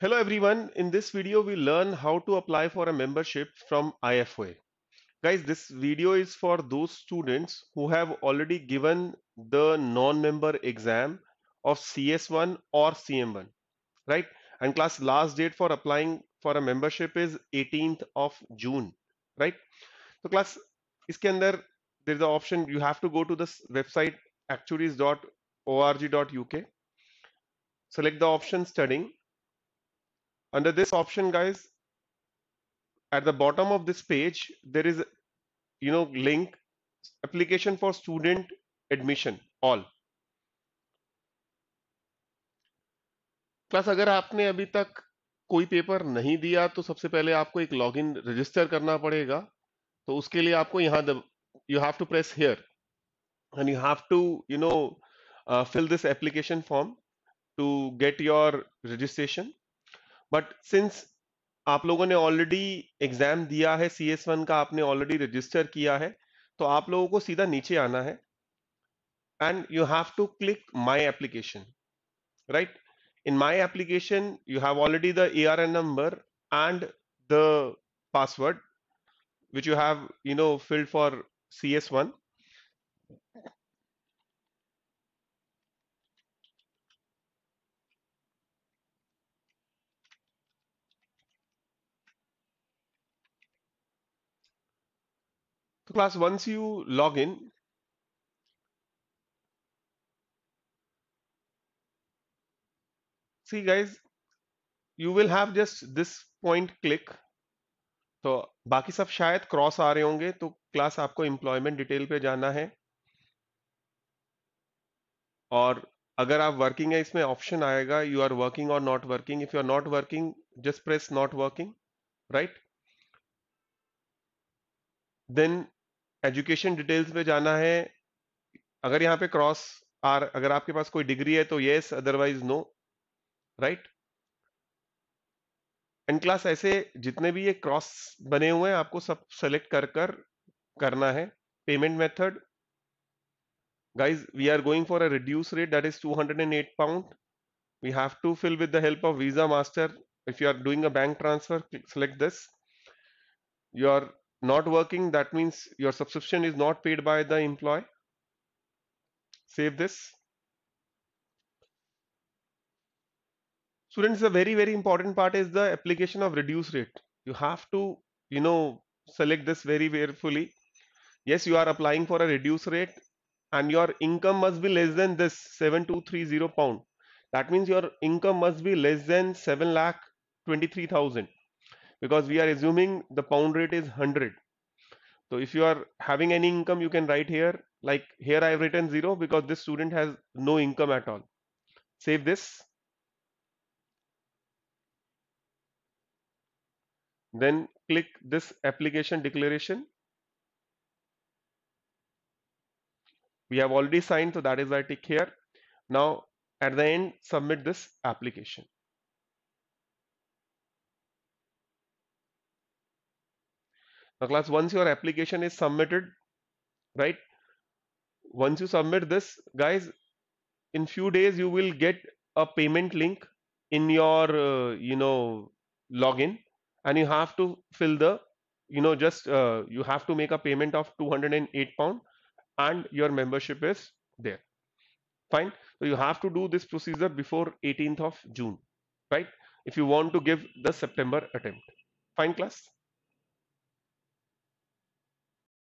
Hello everyone, in this video we learn how to apply for a membership from IFOA. Guys, this video is for those students who have already given the non-member exam of CS1 or CM1, right? And class last date for applying for a membership is 18th of June, right? So class, इसके अंदर there is the option you have to go to this website actuaries.org.uk, select the option studying Under this option, guys, at the bottom of this page, there is, you know, link application for student admission, all. Plus अगर आपने अभी तक कोई paper नहीं दिया तो सबसे पहले आपको एक लॉगिन रजिस्टर करना पड़ेगा तो उसके लिए आपको यहाँ you have to press here and you have to you know uh, fill this application form to get your registration but since आप लोगों ने ऑलरेडी एग्जाम दिया है सी वन का आपने ऑलरेडी रजिस्टर किया है तो आप लोगों को सीधा नीचे आना है and you have to click my application right in my application you have already the A R N number and the password which you have you know filled for C S one तो class once you log in see guys you will have just this point click तो बाकी सब शायद cross आ रहे होंगे तो class आपको employment detail पे जाना है और अगर आप वर्किंग है इसमें ऑप्शन आएगा you are working or not working if you are not working just press not working right then education details में जाना है अगर यहां पे क्रॉस आर अगर आपके पास कोई डिग्री है तो yes otherwise no right and class ऐसे जितने भी ये क्रॉस बने हुए हैं आपको सब सेलेक्ट कर कर करना है payment method guys we are going for a reduce rate that is two hundred 208 pound we have to fill with the help of Visa master if you are doing a bank transfer select this your not working that means your subscription is not paid by the employee save this students the very very important part is the application of reduce rate you have to you know select this very carefully yes you are applying for a reduce rate and your income must be less than this 7230 pound that means your income must be less than 7 lakh 23000 because we are assuming the pound rate is 100 so if you are having any income you can write here like here i have written zero because this student has no income at all save this then click this application declaration we have already signed so that is I tick here now at the end submit this application class, once your application is submitted, right? Once you submit this, guys, in few days you will get a payment link in your, uh, you know, login and you have to fill the, you know, just uh, you have to make a payment of 208 pound and your membership is there. Fine. So you have to do this procedure before 18th of June, right? If you want to give the September attempt. Fine class.